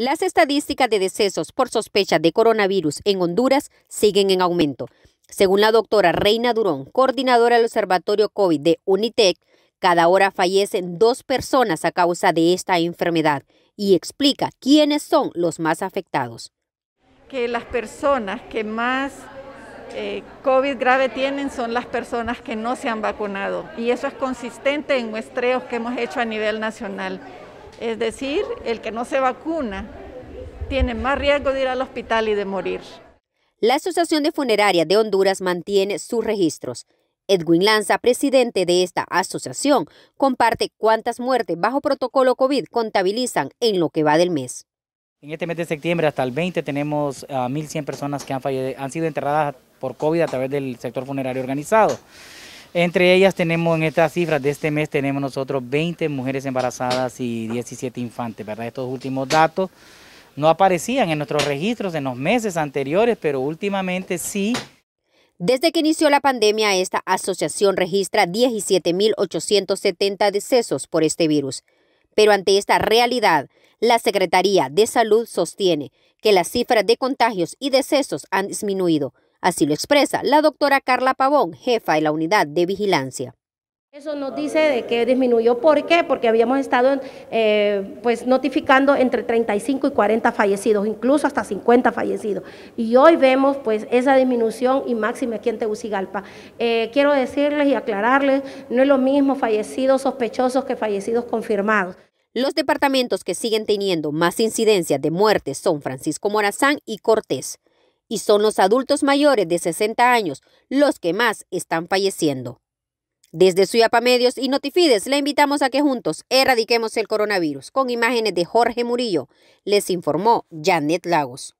Las estadísticas de decesos por sospecha de coronavirus en Honduras siguen en aumento. Según la doctora Reina Durón, coordinadora del Observatorio COVID de UNITEC, cada hora fallecen dos personas a causa de esta enfermedad y explica quiénes son los más afectados. Que las personas que más eh, COVID grave tienen son las personas que no se han vacunado y eso es consistente en muestreos que hemos hecho a nivel nacional. Es decir, el que no se vacuna tiene más riesgo de ir al hospital y de morir. La Asociación de Funerarias de Honduras mantiene sus registros. Edwin Lanza, presidente de esta asociación, comparte cuántas muertes bajo protocolo COVID contabilizan en lo que va del mes. En este mes de septiembre hasta el 20 tenemos a ah, 1.100 personas que han, han sido enterradas por COVID a través del sector funerario organizado. Entre ellas tenemos en estas cifras de este mes tenemos nosotros 20 mujeres embarazadas y 17 infantes, ¿verdad? Estos últimos datos no aparecían en nuestros registros en los meses anteriores, pero últimamente sí. Desde que inició la pandemia, esta asociación registra 17.870 decesos por este virus. Pero ante esta realidad, la Secretaría de Salud sostiene que las cifras de contagios y decesos han disminuido, Así lo expresa la doctora Carla Pavón, jefa de la unidad de vigilancia. Eso nos dice de que disminuyó. ¿Por qué? Porque habíamos estado eh, pues notificando entre 35 y 40 fallecidos, incluso hasta 50 fallecidos. Y hoy vemos pues esa disminución y máxima aquí en Tegucigalpa. Eh, quiero decirles y aclararles, no es lo mismo fallecidos sospechosos que fallecidos confirmados. Los departamentos que siguen teniendo más incidencias de muerte son Francisco Morazán y Cortés y son los adultos mayores de 60 años los que más están falleciendo. Desde Suyapa Medios y Notifides le invitamos a que juntos erradiquemos el coronavirus. Con imágenes de Jorge Murillo, les informó Janet Lagos.